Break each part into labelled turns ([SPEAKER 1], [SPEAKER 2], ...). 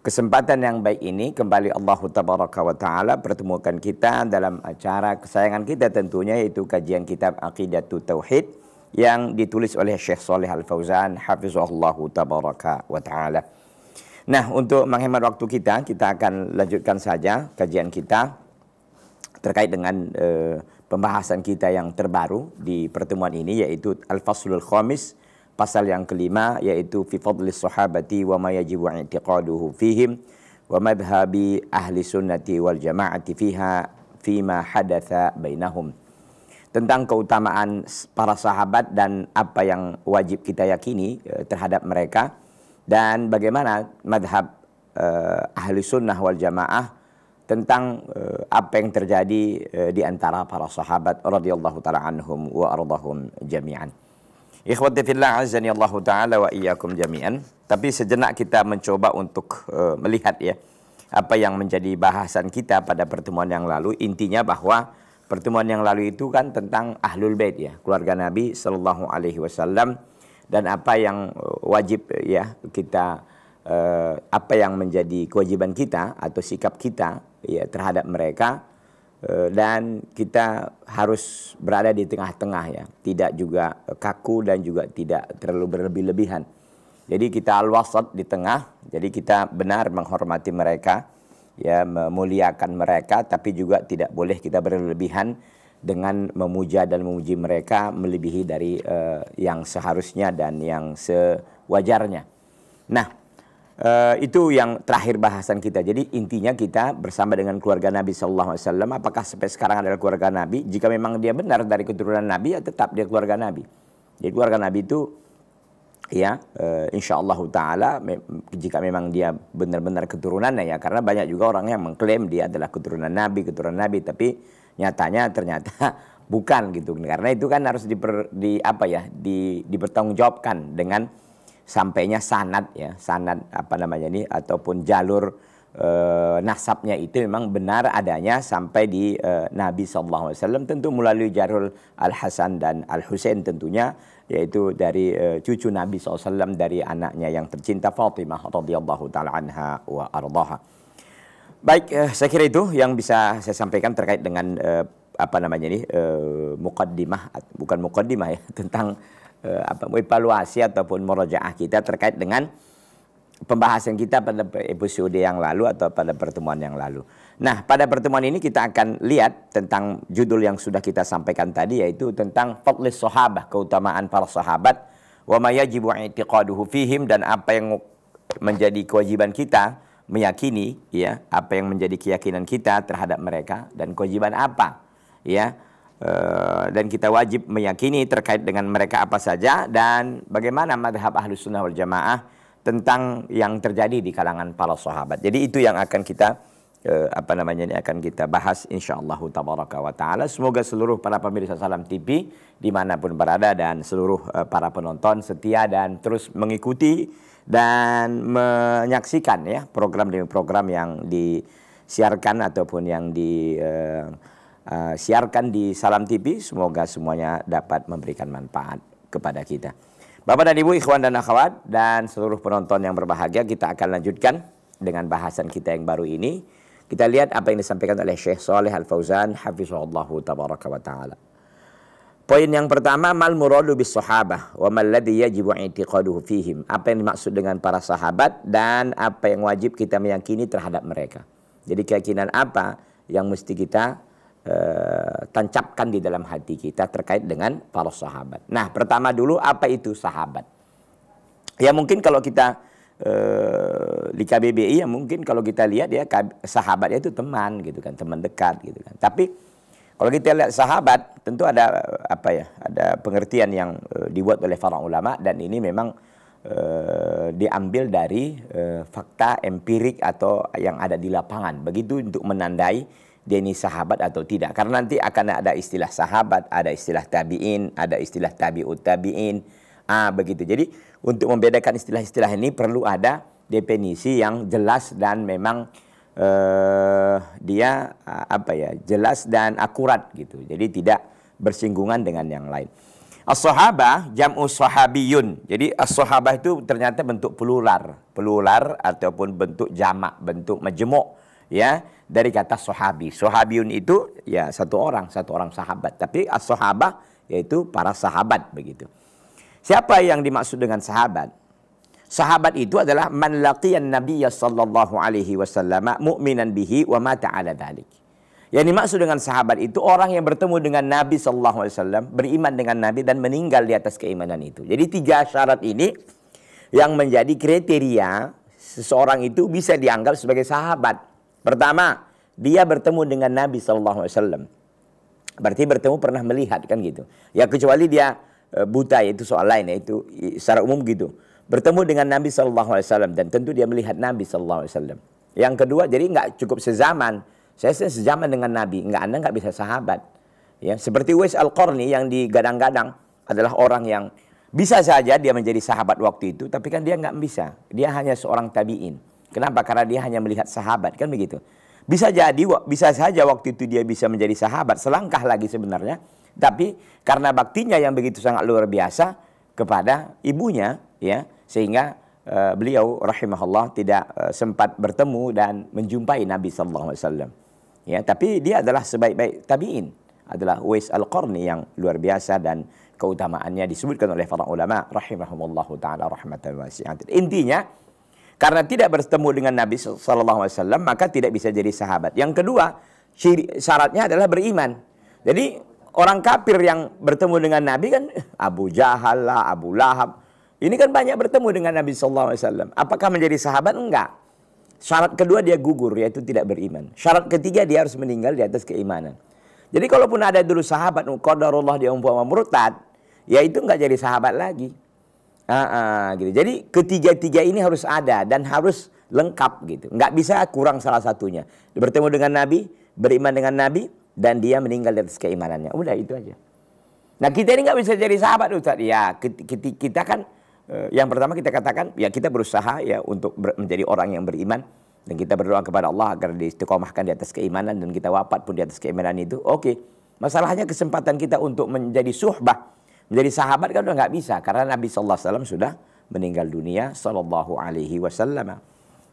[SPEAKER 1] Kesempatan yang baik ini kembali Allah Tabaraka wa taala pertemukan kita dalam acara kesayangan kita tentunya yaitu kajian kitab Aqidatu Tauhid yang ditulis oleh Syekh Saleh Al Fauzan hafizahullah tabaraka wa taala. Nah, untuk menghemat waktu kita, kita akan lanjutkan saja kajian kita terkait dengan uh, pembahasan kita yang terbaru di pertemuan ini yaitu Al-Faslul Khamis pasal yang kelima yaitu fi fadli sahabati wa ma yajibu i'tiqaduhu fihim wa madhhabi ahli sunnati wal jama'ati fiha fima hadatha bainahum tentang keutamaan para sahabat dan apa yang wajib kita yakini eh, terhadap mereka dan bagaimana madhab eh, ahli sunnah wal jamaah tentang eh, apa yang terjadi eh, di antara para sahabat radhiyallahu taala anhum wa ardhahum jami'an. Ikhwati fillah azani Allah taala wa iyyakum jami'an. Tapi sejenak kita mencoba untuk uh, melihat ya apa yang menjadi bahasan kita pada pertemuan yang lalu. Intinya bahwa pertemuan yang lalu itu kan tentang ahlul bait ya, keluarga Nabi sallallahu alaihi wasallam dan apa yang eh, wajib ya kita uh, apa yang menjadi kewajiban kita atau sikap kita ya terhadap mereka Eh, dan kita harus berada di tengah-tengah ya, tidak juga kaku dan juga tidak terlalu berlebih-lebihan. Jadi kita alwasat di tengah, jadi kita benar menghormati mereka, ya memuliakan mereka tapi juga tidak boleh kita berlebihan dengan memuja dan memuji mereka melebihi dari uh, yang seharusnya dan yang sewajarnya. Nah, Uh, itu yang terakhir bahasan kita. Jadi intinya kita bersama dengan keluarga Nabi Shallallahu Alaihi Wasallam. Apakah sampai sekarang adalah keluarga Nabi? Jika memang dia benar dari keturunan Nabi, ya tetap dia keluarga Nabi. Jadi keluarga Nabi itu ya uh, eh, insya Allah Taala me jika memang dia benar-benar keturunan ya karena banyak juga orang yang mengklaim dia adalah keturunan Nabi, keturunan Nabi, tapi nyatanya ternyata bukan gitu. Karena itu kan harus diper, di apa ya di, dipertanggungjawabkan dengan sampainya sanat ya sanat apa namanya ini ataupun jalur e, nasabnya itu memang benar adanya sampai di e, Nabi saw tentu melalui jalur Al Hasan dan Al Husain tentunya yaitu dari e, cucu Nabi saw dari anaknya yang tercinta Fatimah radhiyallahu taala anha wa ardhaha. Baik, saya kira itu yang bisa saya sampaikan terkait dengan apa namanya ini eh, mukaddimah bukan mukaddimah ya tentang Eh, apa, evaluasi ataupun merojaah kita terkait dengan pembahasan kita pada episode yang lalu atau pada pertemuan yang lalu. Nah, pada pertemuan ini kita akan lihat tentang judul yang sudah kita sampaikan tadi yaitu tentang fadlis sahabat, keutamaan para sahabat, wa ma yajibu i'tiqaduhu fihim dan apa yang menjadi kewajiban kita meyakini ya, apa yang menjadi keyakinan kita terhadap mereka dan kewajiban apa ya Eh, dan kita wajib meyakini terkait dengan mereka apa saja dan bagaimana madhab ahlu sunnah wal jamaah tentang yang terjadi di kalangan para sahabat. Jadi itu yang akan kita eh, apa namanya ini akan kita bahas insyaallah tabaraka wa taala. Semoga seluruh para pemirsa Salam TV dimanapun berada dan seluruh eh, para penonton setia dan terus mengikuti dan menyaksikan ya program demi program yang disiarkan ataupun yang di uh, Eh, siarkan di Salam TV. Semoga semuanya dapat memberikan manfaat kepada kita. Bapak dan Ibu, ikhwan dan akhwat, dan seluruh penonton yang berbahagia, kita akan lanjutkan dengan bahasan kita yang baru ini. Kita lihat apa yang disampaikan oleh Syekh Saleh Al-Fauzan, Hafizullah Tabaraka wa Ta'ala. Poin yang pertama, mal muradu bis sahabah wa mal ladhi yajibu i'tiqaduhu fihim. Apa yang dimaksud dengan para sahabat dan apa yang wajib kita meyakini terhadap mereka. Jadi keyakinan apa yang mesti kita Eh, tancapkan di dalam hati kita terkait dengan para sahabat. Nah, pertama dulu apa itu sahabat? Ya mungkin kalau kita uh, di KBBI ya mungkin kalau kita lihat ya sahabat itu teman gitu kan, teman dekat gitu kan. Tapi kalau kita lihat sahabat tentu ada eh, apa ya, ada pengertian yang dibuat oleh para ulama dan ini memang diambil dari fakta empirik atau yang ada di lapangan. Begitu untuk menandai dia ini sahabat atau tidak. Karena nanti akan ada istilah sahabat, ada istilah tabi'in, ada istilah tabi'ut tabi'in. Ah, begitu. Jadi untuk membedakan istilah-istilah ini perlu ada definisi yang jelas dan memang eh, dia ah, apa ya jelas dan akurat gitu. Jadi tidak bersinggungan dengan yang lain. As-sahabah jam'u sahabiyun. Jadi as itu ternyata bentuk pelular pelular ataupun bentuk jamak, bentuk majemuk ya dari kata sahabi. Sahabiun itu ya satu orang, satu orang sahabat. Tapi as-sahabah yaitu para sahabat begitu. Siapa yang dimaksud dengan sahabat? Sahabat itu adalah man laqiyan nabiyya sallallahu alaihi wasallam mu'minan bihi wa mata ala dhalik. Yang dimaksud dengan sahabat itu orang yang bertemu dengan Nabi sallallahu alaihi wasallam, beriman dengan Nabi dan meninggal di atas keimanan itu. Jadi tiga syarat ini yang menjadi kriteria seseorang itu bisa dianggap sebagai sahabat. Pertama, dia bertemu dengan Nabi saw Berarti bertemu pernah melihat kan gitu. Ya kecuali dia eh, buta itu soal lain itu secara umum gitu. Bertemu dengan Nabi saw dan tentu dia melihat Nabi saw Yang kedua jadi nggak cukup sezaman. Saya sezaman dengan Nabi, nggak anda nggak bisa sahabat. Ya seperti Wes Al Qarni yang digadang-gadang adalah orang yang bisa saja dia menjadi sahabat waktu itu, tapi kan dia nggak bisa. Dia hanya seorang tabiin. Kenapa? Karena dia hanya melihat sahabat kan begitu. Bisa jadi bisa saja waktu itu dia bisa menjadi sahabat selangkah lagi sebenarnya, tapi karena baktinya yang begitu sangat luar biasa kepada ibunya ya, sehingga uh, beliau rahimahullah tidak uh, sempat bertemu dan menjumpai Nabi sallallahu alaihi wasallam. Ya, tapi dia adalah sebaik-baik tabi'in, adalah Uwais Al-Qarni yang luar biasa dan keutamaannya disebutkan oleh para ulama rahimahumullahu taala rahmatan wasi'at. Intinya karena tidak bertemu dengan Nabi SAW, maka tidak bisa jadi sahabat. Yang kedua syaratnya adalah beriman. Jadi orang kafir yang bertemu dengan Nabi kan Abu Jahal lah, Abu Lahab. Ini kan banyak bertemu dengan Nabi SAW. Apakah menjadi sahabat? Enggak. Syarat kedua dia gugur yaitu tidak beriman. Syarat ketiga dia harus meninggal di atas keimanan. Jadi kalaupun ada dulu sahabat qadarullah dia umpama murtad, ya itu enggak jadi sahabat lagi. Uh, gitu. Jadi ketiga-tiga ini harus ada dan harus lengkap gitu. Nggak bisa kurang salah satunya. Bertemu dengan Nabi, beriman dengan Nabi, dan dia meninggal dari atas keimanannya. Udah itu aja. Nah kita ini nggak bisa jadi sahabat Ustaz. Ya kita, kita kan eh, yang pertama kita katakan ya kita berusaha ya untuk menjadi orang yang beriman dan kita berdoa kepada Allah agar diistiqomahkan di atas keimanan dan kita wafat pun di atas keimanan itu. Oke. Okay. Masalahnya kesempatan kita untuk menjadi suhbah Menjadi sahabat kan udah nggak bisa karena Nabi Shallallahu Alaihi Wasallam sudah meninggal dunia Shallallahu Alaihi Wasallam.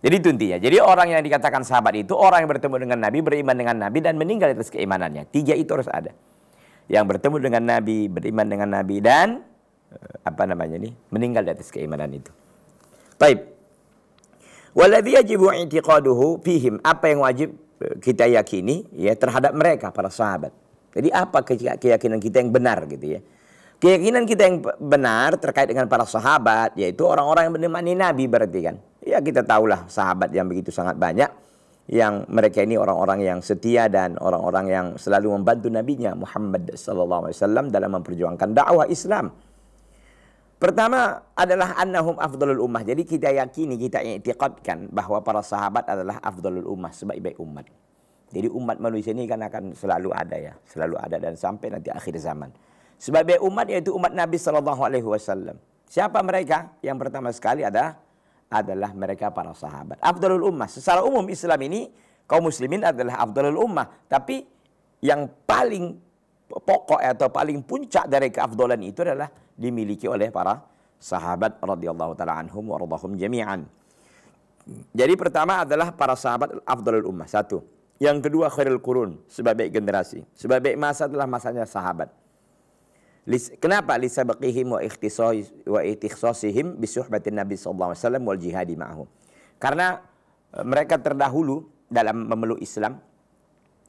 [SPEAKER 1] Jadi itu intinya. Jadi orang yang dikatakan sahabat itu orang yang bertemu dengan Nabi, beriman dengan Nabi dan meninggal atas keimanannya. Tiga itu harus ada. Yang bertemu dengan Nabi, beriman dengan Nabi dan eh, apa namanya ini meninggal di atas keimanan itu. Taib. Waladhi yajibu i'tiqaduhu fihim. Apa yang wajib eh, kita yakini ya terhadap mereka para sahabat. Jadi apa keyakinan kita yang benar gitu ya. Keyakinan kita yang benar terkait dengan para sahabat, yaitu orang-orang yang menemani Nabi berarti kan. Ya kita tahulah sahabat yang begitu sangat banyak, yang mereka ini orang-orang yang setia dan orang-orang yang selalu membantu nabinya Muhammad sallallahu alaihi wasallam dalam memperjuangkan dakwah Islam. Pertama adalah annahum afdalul ummah. Jadi kita yakini, kita i'tiqadkan bahwa para sahabat adalah afdalul ummah, sebaik-baik umat. Jadi umat manusia ini kan akan selalu ada ya, selalu ada dan sampai nanti akhir zaman sebagai umat yaitu umat Nabi Shallallahu Alaihi Wasallam. Siapa mereka? Yang pertama sekali ada adalah mereka para sahabat. Abdulul ummah. Secara umum Islam ini kaum muslimin adalah abdulul ummah. Tapi yang paling pokok atau paling puncak dari keafdolan itu adalah dimiliki oleh para sahabat radhiyallahu taala anhum waradhahum jami'an. Jadi pertama adalah para sahabat afdalul ummah satu. Yang kedua khairul qurun, sebagai generasi. sebagai masa adalah masanya sahabat. Kenapa li sabqihim wa wa ikhtisasihim bi suhbatin Nabi sallallahu alaihi wasallam wal jihadi ma'ahu. Karena eh, mereka terdahulu dalam memeluk Islam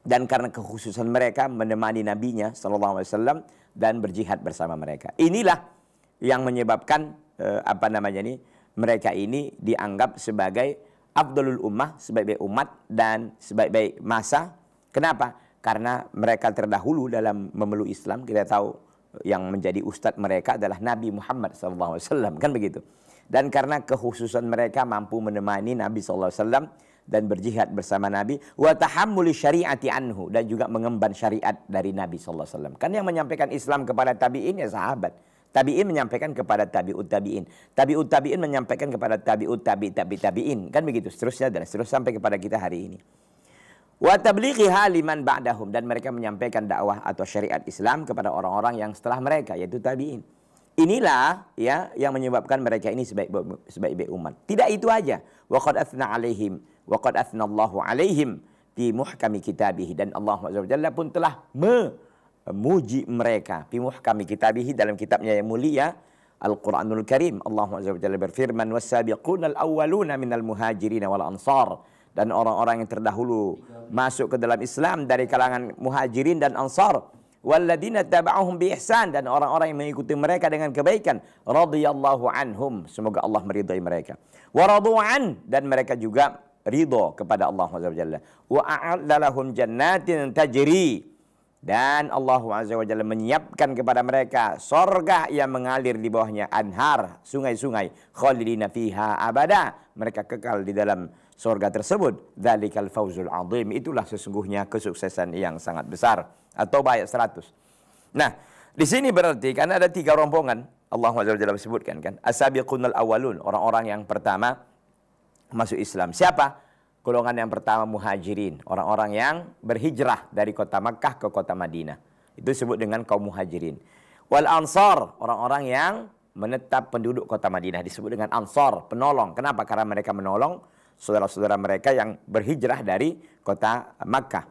[SPEAKER 1] dan karena kekhususan mereka menemani nabinya sallallahu alaihi wasallam dan berjihad bersama mereka. Inilah yang menyebabkan eh, apa namanya ini mereka ini dianggap sebagai abdulul ummah sebagai umat dan sebaik-baik masa. Kenapa? Karena mereka terdahulu dalam memeluk Islam. Kita tahu yang menjadi ustadz mereka adalah Nabi Muhammad SAW kan begitu dan karena kehususan mereka mampu menemani Nabi SAW dan berjihad bersama Nabi wa tahammuli syariati anhu dan juga mengemban syariat dari Nabi SAW kan yang menyampaikan Islam kepada tabi'in ya sahabat tabi'in menyampaikan kepada tabi'ut tabi'in tabi'ut tabi'in menyampaikan kepada tabi'ut tabi' tabi' tabi'in kan begitu seterusnya dan seterusnya sampai kepada kita hari ini wa tablighi haliman ba'dahum dan mereka menyampaikan dakwah atau syariat Islam kepada orang-orang yang setelah mereka yaitu tabi'in. Inilah ya yang menyebabkan mereka ini sebaik-baik sebaik umat. Tidak itu aja. Wa qad athna 'alaihim wa qad athna Allahu 'alaihim fi muhkami kitabih dan Allah Subhanahu pun telah memuji mereka fi muhkami kitabih dalam kitabnya yang mulia Al-Qur'anul Karim. Allah Subhanahu berfirman was-sabiqunal awwaluna minal muhajirin wal ansar dan orang-orang yang terdahulu masuk ke dalam Islam dari kalangan muhajirin dan ansar walladzina taba'uhum bi dan orang-orang yang mengikuti mereka dengan kebaikan radhiyallahu anhum semoga Allah meridai mereka wa radu'an dan mereka juga ridho kepada Allah Azza wa Jalla wa jannatin tajri dan Allah Azza wa Jalla menyiapkan kepada mereka sorga yang mengalir di bawahnya anhar sungai-sungai khalidina fiha abada mereka kekal di dalam surga tersebut. Dzalikal fawzul azim. Itulah sesungguhnya kesuksesan yang sangat besar atau ayat 100. Nah, di sini berarti karena ada tiga rombongan Allah SWT sebutkan kan. Asabiqunal awalun, orang-orang yang pertama masuk Islam. Siapa? Golongan yang pertama muhajirin, orang-orang yang berhijrah dari kota Makkah ke kota Madinah. Itu disebut dengan kaum muhajirin. Wal ansar, orang-orang yang menetap penduduk kota Madinah disebut dengan ansar, penolong. Kenapa? Karena mereka menolong saudara-saudara mereka yang berhijrah dari kota Makkah.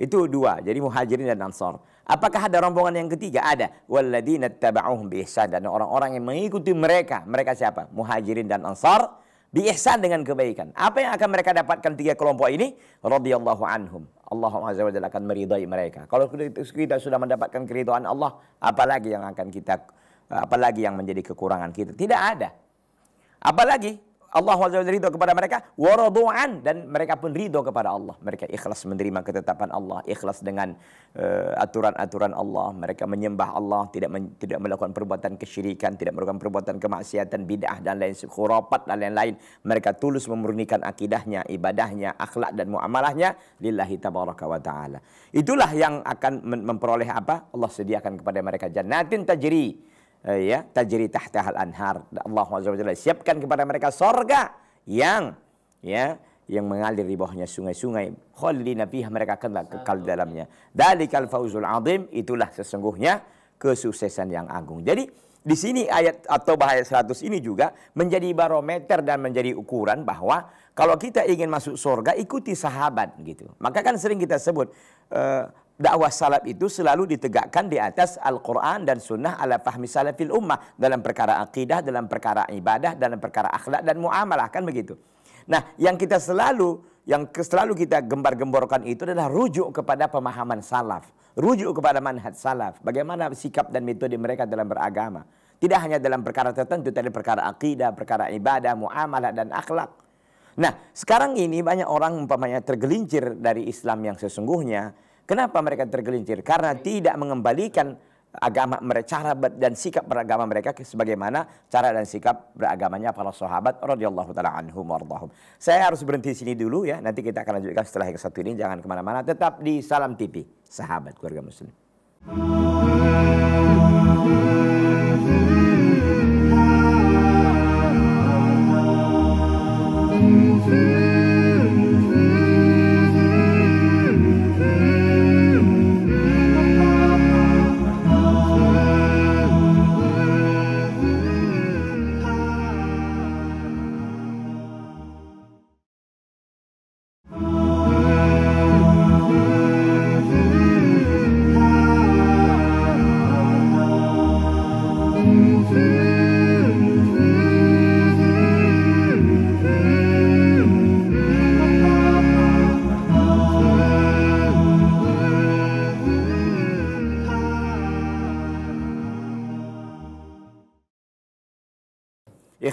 [SPEAKER 1] Itu dua, jadi muhajirin dan ansar. Apakah ada rombongan yang ketiga? Ada. Walladina taba'uhum biihsan. Dan orang-orang yang mengikuti mereka. Mereka siapa? Muhajirin dan ansor. Biihsan dengan kebaikan. Apa yang akan mereka dapatkan tiga kelompok ini? Radiyallahu anhum. Allah Azza wa Jalla akan meridai mereka. Kalau kita sudah mendapatkan keridhaan Allah, apalagi yang akan kita apalagi yang menjadi kekurangan kita? Tidak ada. Apalagi Allah SWT ridho kepada mereka waradu'an dan mereka pun ridho kepada Allah mereka ikhlas menerima ketetapan Allah ikhlas dengan eh, aturan-aturan uh, aturan -aturan Allah mereka menyembah Allah tidak men, tidak melakukan perbuatan kesyirikan tidak melakukan perbuatan kemaksiatan bid'ah dan lain khurafat dan lain-lain mereka tulus memurnikan akidahnya ibadahnya akhlak dan muamalahnya lillahi tabaraka wa taala itulah yang akan memperoleh apa Allah sediakan kepada mereka jannatin tajri Eh, ya tajri tahtahal anhar. Allah Subhanahu siapkan kepada mereka sorga yang ya yang mengalir di bawahnya sungai-sungai khalidina fiha mereka akan kekal di dalamnya dalikal fauzul azim itulah sesungguhnya kesuksesan yang agung jadi di sini ayat atau bahaya 100 ini juga menjadi barometer dan menjadi ukuran bahwa kalau kita ingin masuk surga ikuti sahabat gitu. Maka kan sering kita sebut eh, dakwah salaf itu selalu ditegakkan di atas Al-Quran dan sunnah ala fahmi salafil ummah dalam perkara akidah, dalam perkara ibadah, dalam perkara akhlak dan muamalah kan begitu. Nah yang kita selalu yang selalu kita gembar-gemborkan itu adalah rujuk kepada pemahaman salaf, rujuk kepada manhaj salaf, bagaimana sikap dan metode mereka dalam beragama. Tidak hanya dalam perkara tertentu, tapi perkara akidah, perkara ibadah, muamalah dan akhlak. Nah, sekarang ini banyak orang umpamanya tergelincir dari Islam yang sesungguhnya, Kenapa mereka tergelincir? Karena tidak mengembalikan agama mereka cara dan sikap beragama mereka sebagaimana cara dan sikap beragamanya para sahabat radhiyallahu taala anhum wardahum. Saya harus berhenti sini dulu ya. Nanti kita akan lanjutkan setelah yang satu ini. Jangan kemana-mana. Tetap di Salam TV, sahabat keluarga Muslim.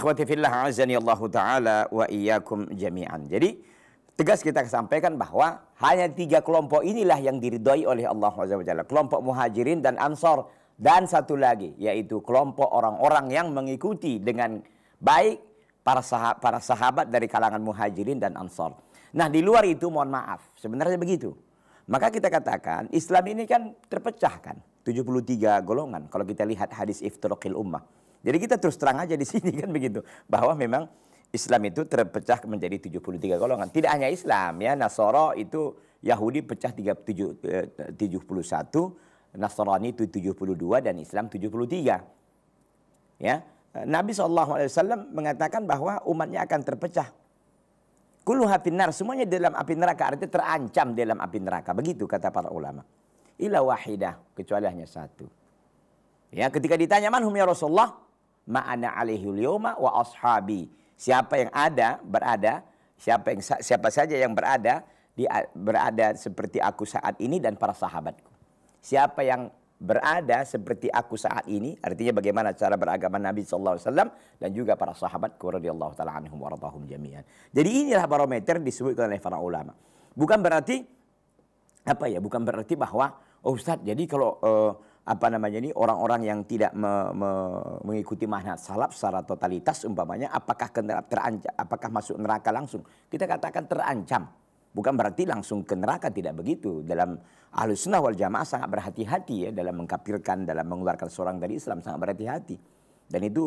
[SPEAKER 1] Ikhwati fillah azani Allah taala wa iyyakum jami'an. Jadi tegas kita sampaikan bahwa hanya tiga kelompok inilah yang diridhoi oleh Allah Subhanahu Kelompok Muhajirin dan Ansor dan satu lagi yaitu kelompok orang-orang yang mengikuti dengan baik para sahabat, para sahabat dari kalangan Muhajirin dan Ansor. Nah, di luar itu mohon maaf, sebenarnya begitu. Maka kita katakan Islam ini kan terpecah kan 73 golongan kalau kita lihat hadis iftiraqil ummah. Jadi kita terus terang aja di sini kan begitu bahwa memang Islam itu terpecah menjadi 73 golongan. Tidak hanya Islam ya, Nasoro itu Yahudi pecah 37, 71, eh, Nasrani itu 72 dan Islam 73. Ya. Nabi SAW mengatakan bahwa umatnya akan terpecah. Kullu nar, semuanya dalam api neraka, artinya terancam dalam api neraka. Begitu kata para ulama. Ila wahidah, kecuali hanya satu. Ya, ketika ditanya manhum ya Rasulullah, ma'ana alaihi wa ashabi. Siapa yang ada berada, siapa yang siapa saja yang berada di berada seperti aku saat ini dan para sahabatku. Siapa yang berada seperti aku saat ini, artinya bagaimana cara beragama Nabi sallallahu alaihi wasallam dan juga para sahabatku radhiyallahu taala anhum waradhahum jami'an. Jadi inilah barometer disebutkan oleh para ulama. Bukan berarti apa ya? Bukan berarti bahwa oh Ustaz, jadi kalau uh, apa namanya ini orang-orang yang tidak me, me, mengikuti manhaj salaf secara totalitas umpamanya apakah terancam apakah masuk neraka langsung kita katakan terancam bukan berarti langsung ke neraka tidak begitu dalam ahlus sunnah wal jamaah sangat berhati-hati ya dalam mengkapirkan dalam mengeluarkan seorang dari Islam sangat berhati-hati dan itu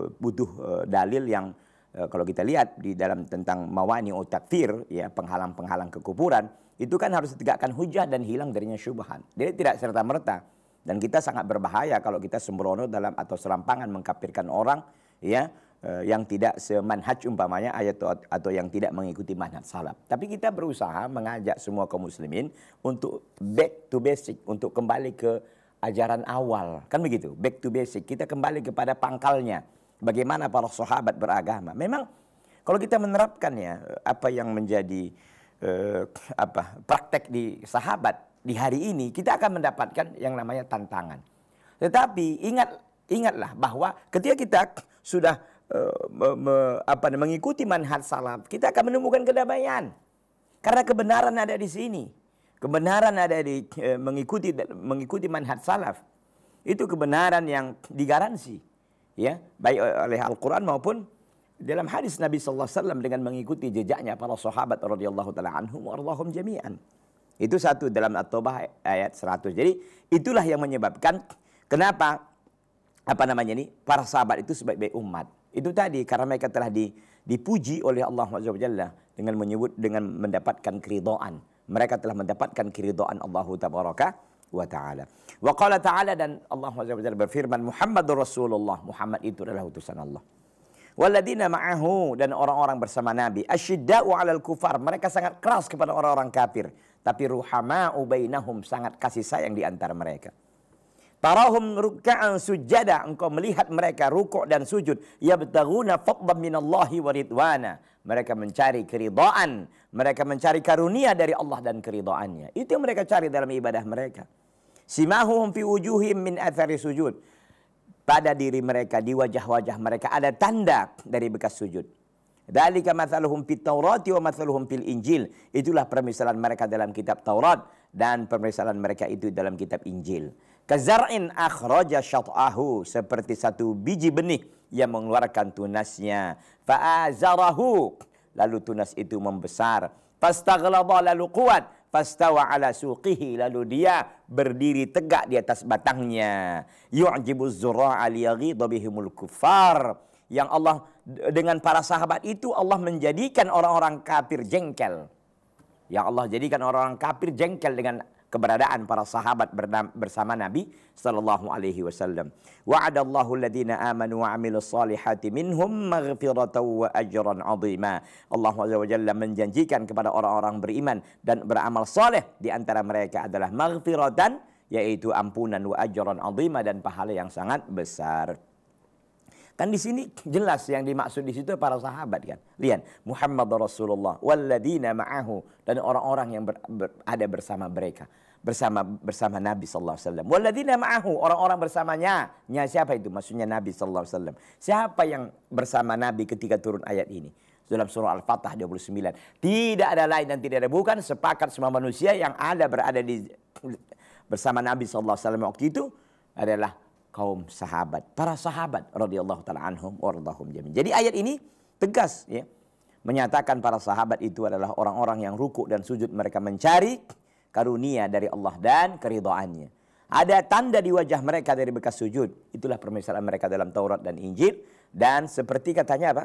[SPEAKER 1] eh, butuh eh, dalil yang eh, kalau kita lihat di dalam tentang mawani utakfir ya penghalang-penghalang kekufuran itu kan harus ditegakkan hujah dan hilang darinya syubhan jadi tidak serta merta dan kita sangat berbahaya kalau kita sembrono dalam atau serampangan mengkapirkan orang ya eh, yang tidak semanhaj umpamanya ayat atau yang tidak mengikuti manhaj salaf. Tapi kita berusaha mengajak semua kaum muslimin untuk back to basic, untuk kembali ke ajaran awal. Kan begitu, back to basic. Kita kembali kepada pangkalnya. Bagaimana para sahabat beragama. Memang kalau kita menerapkannya eh, apa yang menjadi eh, apa praktek di sahabat di hari ini kita akan mendapatkan yang namanya tantangan. Tetapi ingat ingatlah bahwa ketika kita sudah uh, me, me, apa mengikuti manhaj salaf, kita akan menemukan kedamaian. Karena kebenaran ada di sini. Kebenaran ada di eh, mengikuti mengikuti manhaj salaf. Itu kebenaran yang digaransi ya, baik oleh Al-Qur'an maupun dalam hadis Nabi sallallahu alaihi wasallam dengan mengikuti jejaknya para sahabat radhiyallahu taala anhum wa itu satu dalam At-Taubah ayat 100. Jadi itulah yang menyebabkan kenapa apa namanya ini para sahabat itu sebagai umat. Itu tadi karena mereka telah di, dipuji oleh Allah Subhanahu dengan menyebut dengan mendapatkan keridhaan. Mereka telah mendapatkan keridhaan Allah Tabaraka wa taala. Wa qala ta'ala dan Allah Subhanahu berfirman Muhammadur Rasulullah. Muhammad itu adalah utusan Allah. Waladina ma'ahu dan orang-orang bersama Nabi. Ashidda'u alal kufar. Mereka sangat keras kepada orang-orang kafir tapi ruhama ubainahum sangat kasih sayang di antara mereka. Tarahum ruk'an sujada engkau melihat mereka rukuk dan sujud bataguna fadlan minallahi wa ridwana. Mereka mencari keridhaan, mereka mencari karunia dari Allah dan keridhaannya. Itu yang mereka cari dalam ibadah mereka. Simahum fi wujuhim min athari sujud. Pada diri mereka, di wajah-wajah mereka ada tanda dari bekas sujud. Dalika mathaluhum fit Taurati wa mathaluhum fil Injil. Itulah permisalan mereka dalam kitab Taurat dan permisalan mereka itu dalam kitab Injil. Kazar'in akhraja syat'ahu seperti satu biji benih yang mengeluarkan tunasnya. Fa'azarahu lalu tunas itu membesar. Fastaghlaba lalu kuat fastawa ala suqihi lalu dia berdiri tegak di atas batangnya. Yu'jibu zura'a liyaghidha bihimul kufar. Yang Allah dengan para sahabat itu Allah menjadikan orang-orang kafir jengkel. Ya Allah jadikan orang-orang kafir jengkel dengan keberadaan para sahabat bersama Nabi sallallahu alaihi wasallam. Wa'adallahu alladziina aamanu wa 'amilus minhum maghfiratan wa ajran 'azima. Allah azza wa jalla menjanjikan kepada orang-orang beriman dan beramal soleh di antara mereka adalah maghfiratan yaitu ampunan wa ajran 'azima dan pahala yang sangat besar. Kan di sini jelas yang dimaksud di situ para sahabat kan. Lihat Muhammad Rasulullah walladina ma'ahu dan orang-orang yang ber, ber, ada bersama mereka bersama bersama Nabi sallallahu alaihi wasallam. Walladina ma'ahu orang-orang bersamanya. Nya siapa itu? Maksudnya Nabi sallallahu alaihi wasallam. Siapa yang bersama Nabi ketika turun ayat ini? dalam surah Al-Fatah 29. Tidak ada lain dan tidak ada bukan sepakat semua manusia yang ada berada di bersama Nabi saw waktu itu adalah kaum sahabat, para sahabat radhiyallahu taala anhum wardahum jamin. Jadi ayat ini tegas ya menyatakan para sahabat itu adalah orang-orang yang rukuk dan sujud mereka mencari karunia dari Allah dan keridhaannya. Ada tanda di wajah mereka dari bekas sujud. Itulah permisalan mereka dalam Taurat dan Injil dan seperti katanya apa?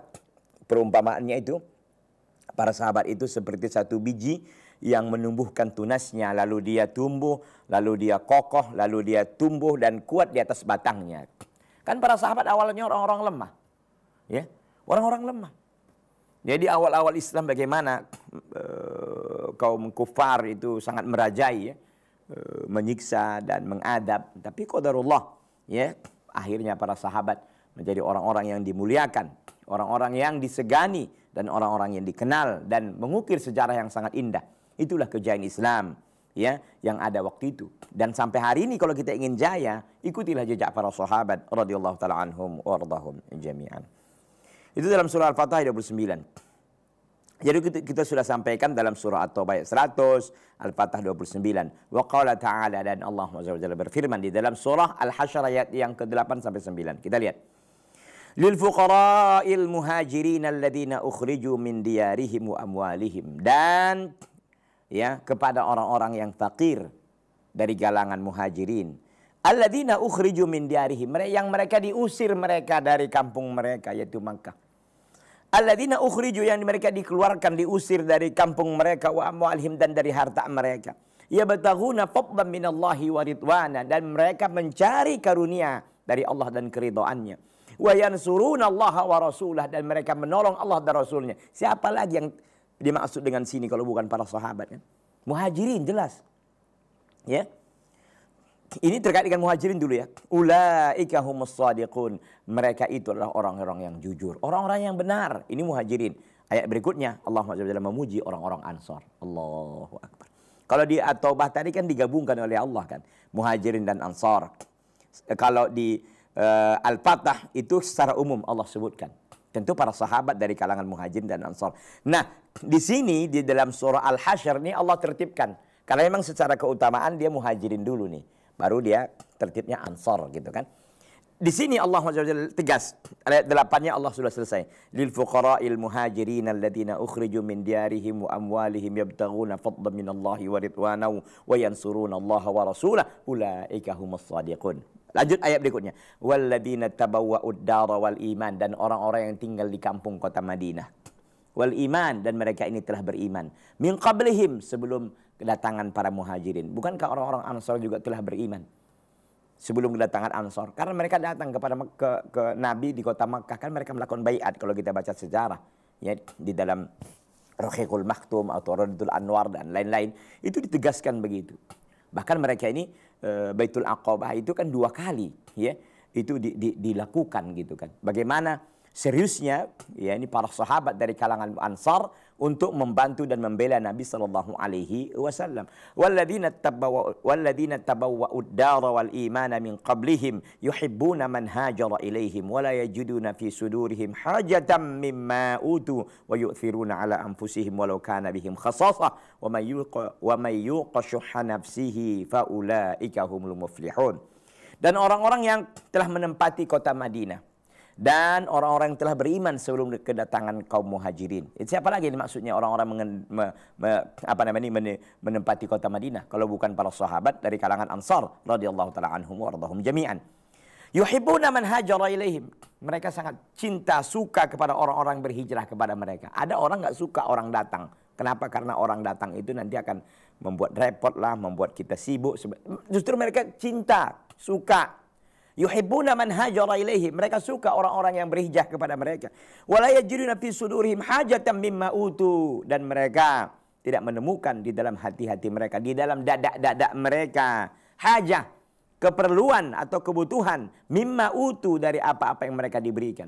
[SPEAKER 1] Perumpamaannya itu para sahabat itu seperti satu biji yang menumbuhkan tunasnya lalu dia tumbuh, lalu dia kokoh, lalu dia tumbuh dan kuat di atas batangnya. Kan para sahabat awalnya orang-orang lemah. Ya, orang-orang lemah. Jadi awal-awal Islam bagaimana e, kaum kufar itu sangat merajai ya, e, menyiksa dan mengadab, tapi qadarullah ya, akhirnya para sahabat menjadi orang-orang yang dimuliakan, orang-orang yang disegani dan orang-orang yang dikenal dan mengukir sejarah yang sangat indah. Itulah kejayaan Islam ya yang ada waktu itu. Dan sampai hari ini kalau kita ingin jaya, ikutilah jejak para sahabat radhiyallahu taala anhum wardahum jami'an. Itu dalam surah Al-Fatah 29. Jadi kita, kita sudah sampaikan dalam surah At-Taubah ayat 100, Al-Fatah 29. Wa qala ta'ala dan Allah Subhanahu berfirman di dalam surah Al-Hasyr ayat yang ke-8 sampai 9. Kita lihat. Lil fuqara'il muhajirin alladziina ukhriju min diyarihim wa amwalihim dan ya kepada orang-orang yang fakir dari galangan muhajirin. Alladzina ukhriju min diarihim. Yang mereka diusir mereka dari kampung mereka yaitu Makkah. Alladzina ukhriju yang mereka dikeluarkan diusir dari kampung mereka wa amwalihim dan dari harta mereka. Ya bataghuna fadlan minallahi wa ridwana dan mereka mencari karunia dari Allah dan keridhaannya. Wa yansuruna Allah wa rasulah dan mereka menolong Allah dan rasulnya. Siapa lagi yang dimaksud dengan sini kalau bukan para sahabat kan? Muhajirin jelas. Ya. Ini terkait dengan muhajirin dulu ya. Ulaika humus shadiqun. Mereka itu adalah orang-orang yang jujur, orang-orang yang benar. Ini muhajirin. Ayat berikutnya Allah Subhanahu memuji orang-orang Ansor. Allahu akbar. Kalau di At-Taubah tadi kan digabungkan oleh Allah kan, Muhajirin dan Ansor. Kalau di uh, Al-Fatah itu secara umum Allah sebutkan. Tentu para sahabat dari kalangan Muhajirin dan Ansor. Nah, di sini di dalam surah Al-Hasyr ini Allah tertibkan. Karena memang secara keutamaan dia muhajirin dulu nih. Baru dia tertibnya ansor gitu kan. Di sini Allah SWT tegas. Ayat delapannya Allah sudah selesai. Lil il muhajirin alladziina ukhriju min diarihim wa amwalihim yabtaguna fadlan min Allahi wa ridwanahu wa yansuruna Allah wa rasulah ulaika humus sadiqun Lanjut ayat berikutnya. Walladzina tabawa dara wal iman dan orang-orang yang tinggal di kampung kota Madinah wal iman dan mereka ini telah beriman. Min qablihim sebelum kedatangan para muhajirin. Bukankah orang-orang Ansor juga telah beriman? Sebelum kedatangan Ansor. Karena mereka datang kepada ke, ke Nabi di kota Mekkah Kan mereka melakukan bayat kalau kita baca sejarah. Ya, di dalam Rohikul Maktum atau Radul Anwar dan lain-lain. Itu ditegaskan begitu. Bahkan mereka ini e, Baitul Aqabah itu kan dua kali. ya Itu di, di, dilakukan gitu kan. Bagaimana seriusnya ya ini para sahabat dari kalangan Ansar untuk membantu dan membela Nabi sallallahu alaihi wasallam. Walladzina tabawwa'u walladzina tabawwa'u ad-dara wal imana min qablihim yuhibbuna man hajara ilaihim wa la yajiduna fi sudurihim hajatan mimma utu wa yu'thiruna ala anfusihim walau kana bihim khasasah wa may yuqa wa may yuqa shuhha nafsihi fa ulaika humul muflihun. Dan orang-orang yang telah menempati kota Madinah dan orang-orang yang telah beriman sebelum kedatangan kaum muhajirin. Siapa lagi ini maksudnya orang-orang me, me, apa namanya men, menempati kota Madinah kalau bukan para sahabat dari kalangan Ansar radhiyallahu taala anhum wardahum jami'an. Yuhibbuna man hajara ilaihim. Mereka sangat cinta suka kepada orang-orang berhijrah kepada mereka. Ada orang nggak suka orang datang. Kenapa? Karena orang datang itu nanti akan membuat repot lah, membuat kita sibuk. Justru mereka cinta, suka Yuhibbuna man hajara ilaihi. Mereka suka orang-orang yang berhijrah kepada mereka. Wala yajiduna fi sudurihim hajatan mimma utu dan mereka tidak menemukan di dalam hati-hati mereka, di dalam dada-dada mereka hajah, keperluan atau kebutuhan mimma utu dari apa-apa yang mereka diberikan.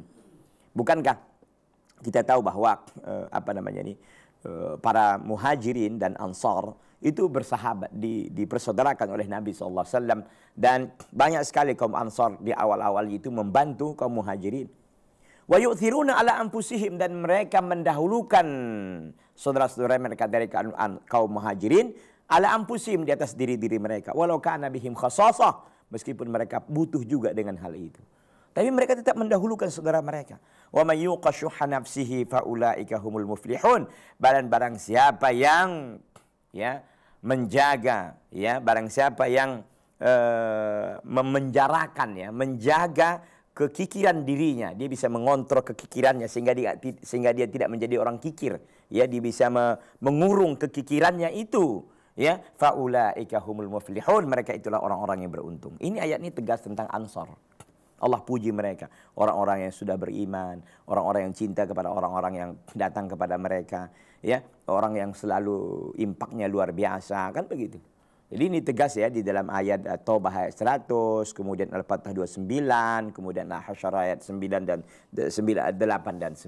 [SPEAKER 1] Bukankah kita tahu bahwa eh, apa namanya ini eh, para muhajirin dan ansar itu bersahabat di, dipersaudarakan oleh Nabi SAW dan banyak sekali kaum Ansar di awal-awal itu membantu kaum Muhajirin. Wa yu'thiruna ala anfusihim dan mereka mendahulukan saudara-saudara mereka dari kaum Muhajirin ala anfusihim di atas diri-diri mereka walau kana bihim khasasah meskipun mereka butuh juga dengan hal itu. Tapi mereka tetap mendahulukan saudara mereka. Wa may yuqashuha nafsihi faulaika humul muflihun. Barang-barang siapa yang ya menjaga ya barang siapa yang e, memenjarakan ya menjaga kekikiran dirinya dia bisa mengontrol kekikirannya sehingga dia sehingga dia tidak menjadi orang kikir ya dia bisa me, mengurung kekikirannya itu ya faulaika humul muflihun mereka itulah orang-orang yang beruntung ini ayat ini tegas tentang ansor Allah puji mereka orang-orang yang sudah beriman orang-orang yang cinta kepada orang-orang yang datang kepada mereka ya orang yang selalu impaknya luar biasa kan begitu. Jadi ini tegas ya di dalam ayat eh, Taubah ayat 100, kemudian Al-Fatah 29, kemudian Al-Hasyr ayat 9 dan 9 8 eh, dan 9.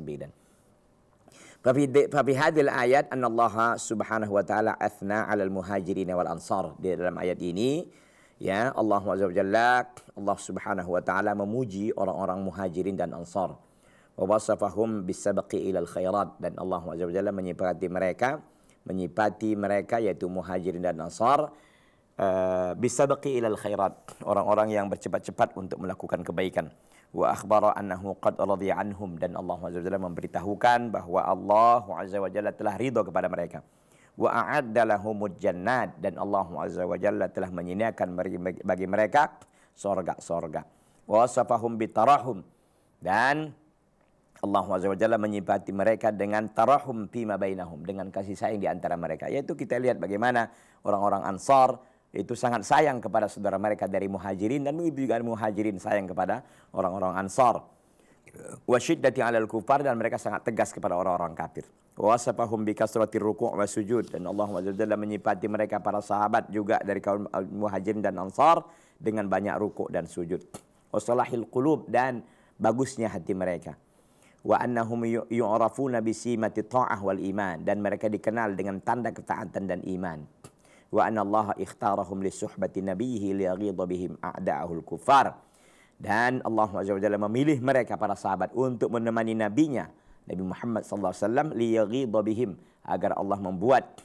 [SPEAKER 1] Fafi hadil ayat Allah subhanahu wa ta'ala athna alal muhajirin wal ansar. Di dalam ayat ini ya Allah Azza wa Allah subhanahu wa ta'ala memuji orang-orang muhajirin dan ansar wasafahum bisabaqi ilal khairat dan Allah Subhanahu menyifati mereka menyifati mereka yaitu muhajirin dan ansar uh, bisabaqi ilal khairat orang-orang yang bercepat-cepat untuk melakukan kebaikan wa akhbara annahu qad radhiya anhum dan Allah Subhanahu memberitahukan bahwa Allah Subhanahu telah ridha kepada mereka wa a'adda lahumud jannat dan Allah Subhanahu telah menyediakan bagi mereka surga sorga wasafahum bitarahum dan Allah SWT menyifati mereka dengan tarahum pima bainahum. Dengan kasih sayang di antara mereka. Yaitu kita lihat bagaimana orang-orang ansar itu sangat sayang kepada saudara mereka dari muhajirin dan begitu juga muhajirin sayang kepada orang-orang ansar wasyiddati alal kufar dan mereka sangat tegas kepada orang-orang kafir wasafahum bikasrati ruku' wa sujud dan Allah Subhanahu menyipati mereka para sahabat juga dari kaum muhajirin dan ansar dengan banyak ruku' dan sujud wasalahil qulub dan bagusnya hati mereka wa annahum yu'rafuna bisimati ta'ah wal iman dan mereka dikenal dengan tanda ketaatan dan iman wa anna Allah ikhtarahum li suhbati nabiyhi li bihim a'da'ahul kufar dan Allah Azza wa memilih mereka para sahabat untuk menemani nabinya Nabi Muhammad sallallahu alaihi wasallam li bihim agar Allah membuat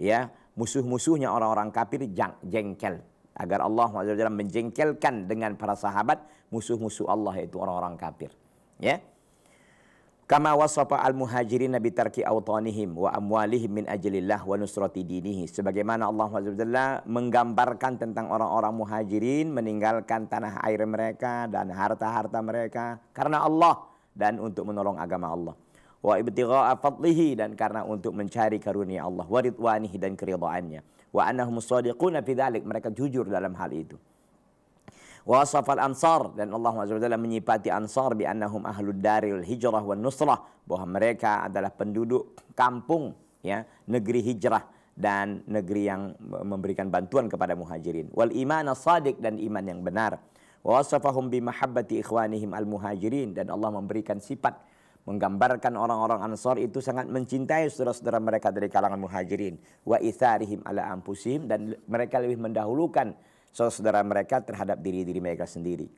[SPEAKER 1] ya musuh-musuhnya orang-orang kafir jengkel agar Allah Azza wa menjengkelkan dengan para sahabat musuh-musuh Allah yaitu orang-orang kafir ya Kama wasafa al-muhajirin nabi tarki awtanihim wa amwalihim min ajlillah wa nusrati dinihi. Sebagaimana Allah SWT menggambarkan tentang orang-orang muhajirin meninggalkan tanah air mereka dan harta-harta mereka karena Allah dan untuk menolong agama Allah. Wa ibtigha'a fadlihi dan karena untuk mencari karunia Allah wa ridwanihi dan keridhaannya. Wa annahum shadiquna fi mereka jujur dalam hal itu wasafal ansar dan Allah SWT menyipati ansar bi annahum ahlud daril hijrah wan nusrah bahwa mereka adalah penduduk kampung ya negeri hijrah dan negeri yang memberikan bantuan kepada muhajirin wal iman sadiq dan iman yang benar wasafahum bi mahabbati ikhwanihim al muhajirin dan Allah memberikan sifat menggambarkan orang-orang ansar itu sangat mencintai saudara-saudara mereka dari kalangan muhajirin wa itharihim ala ampusihim dan mereka lebih mendahulukan saudara saudara mereka terhadap diri-diri mereka sendiri.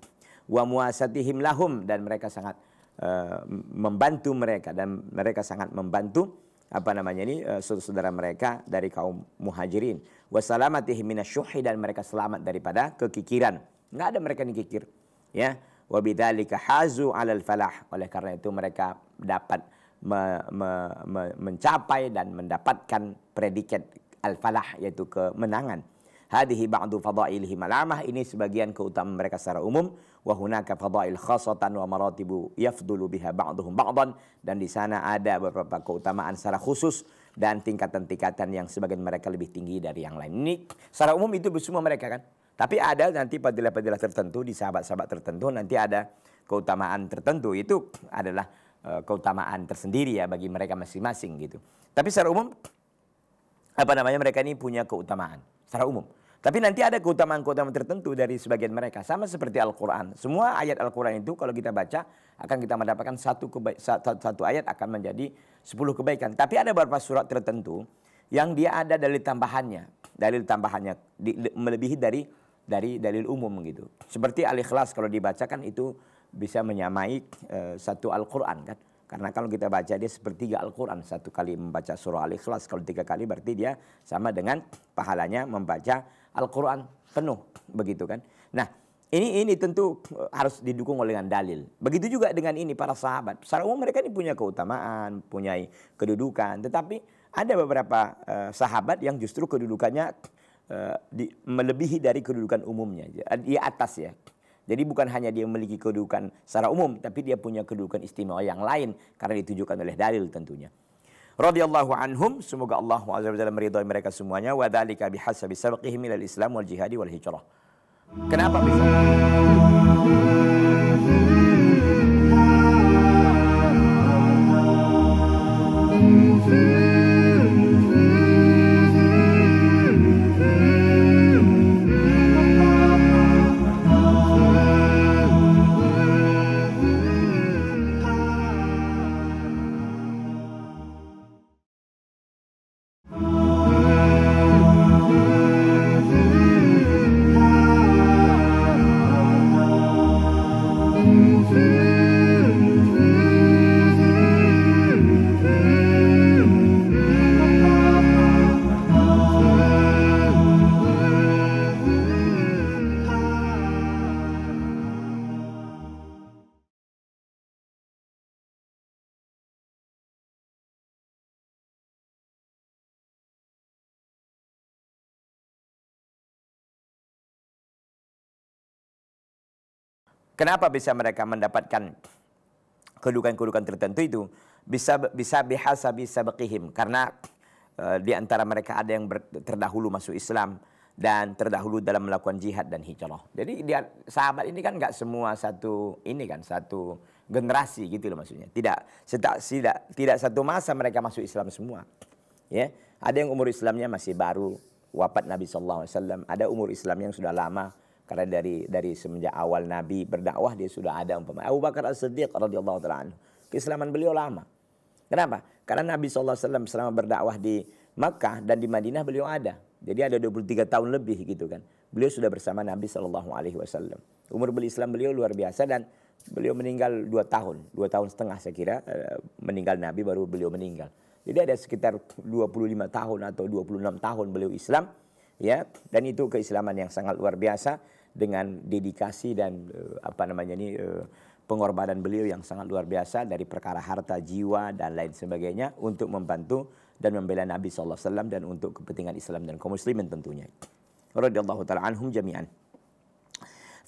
[SPEAKER 1] Wa muasatihim lahum dan mereka sangat uh, membantu mereka dan mereka sangat membantu apa namanya ini uh, eh, saudara mereka dari kaum muhajirin. Wa salamatihim minasyuhi dan mereka selamat daripada kekikiran. Enggak ada mereka yang kikir. Ya. Wa bidzalika hazu alal falah. Oleh karena itu mereka dapat me, me, me, mencapai dan mendapatkan predikat al-falah yaitu kemenangan hadhihi ba'du fadhailihi malamah ini sebagian keutamaan mereka secara umum wa hunaka fadail khasatan wa maratibu yafdulu biha ba'duhum ba'dan dan di sana ada beberapa keutamaan secara khusus dan tingkatan-tingkatan yang sebagian mereka lebih tinggi dari yang lain. Ini secara umum itu semua mereka kan. Tapi ada nanti padilah-padilah tertentu di sahabat-sahabat tertentu nanti ada keutamaan tertentu itu adalah eh, keutamaan tersendiri ya bagi mereka masing-masing gitu. Tapi secara umum apa namanya mereka ini punya keutamaan secara umum. Tapi nanti ada keutamaan-keutamaan tertentu dari sebagian mereka. Sama seperti Al-Quran. Semua ayat Al-Quran itu kalau kita baca akan kita mendapatkan satu, satu, satu ayat akan menjadi sepuluh kebaikan. Tapi ada beberapa surat tertentu yang dia ada dari tambahannya. dari tambahannya di, melebihi dari dari dalil umum gitu. Seperti Al-Ikhlas kalau dibacakan itu bisa menyamai uh, satu Al-Quran kan. Karena kalau kita baca dia sepertiga Al-Quran. Satu kali membaca surah Al-Ikhlas. Kalau tiga kali berarti dia sama dengan pahalanya membaca Al-Quran penuh begitu kan. Nah ini ini tentu eh, harus didukung oleh dalil. Begitu juga dengan ini para sahabat. Secara umum mereka ini punya keutamaan, punya kedudukan. Tetapi ada beberapa uh, sahabat yang justru kedudukannya uh, di, melebihi dari kedudukan umumnya. Di atas ya. Jadi bukan hanya dia memiliki kedudukan secara umum, tapi dia punya kedudukan istimewa yang lain karena ditunjukkan oleh dalil tentunya radhiyallahu anhum semoga Allah azza wajalla meridhai mereka semuanya wa dzalika bihasabi sabqihim ilal Islam wal jihadi wal hijrah. Kenapa bisa? Kenapa bisa mereka mendapatkan kedudukan-kedudukan tertentu itu? Bisa bisa bihasa bisa bekihim karena e, di antara mereka ada yang ber, terdahulu masuk Islam dan terdahulu dalam melakukan jihad dan hijrah. Jadi dia sahabat ini kan nggak semua satu ini kan satu generasi gitu loh maksudnya. Tidak tidak tidak tidak satu masa mereka masuk Islam semua. Ya, ada yang umur Islamnya masih baru wafat Nabi saw. ada umur Islam yang sudah lama karena dari dari semenjak awal Nabi berdakwah dia sudah ada umpama Abu Bakar As-Siddiq radhiyallahu taala anhu. Keislaman beliau lama. Kenapa? Karena Nabi SAW selama berdakwah di Makkah dan di Madinah beliau ada. Jadi ada 23 tahun lebih gitu kan. Beliau sudah bersama Nabi saw. Umur beli Islam beliau luar biasa dan beliau meninggal dua tahun, dua tahun setengah saya kira eh, meninggal Nabi baru beliau meninggal. Jadi ada sekitar 25 tahun atau 26 tahun beliau Islam ya dan itu keislaman yang sangat luar biasa dengan dedikasi dan eh, apa namanya ini eh, pengorbanan beliau yang sangat luar biasa dari perkara harta, jiwa dan lain sebagainya untuk membantu dan membela Nabi SAW dan untuk kepentingan Islam dan kaum muslimin tentunya. Radiyallahu ta'ala anhum jami'an.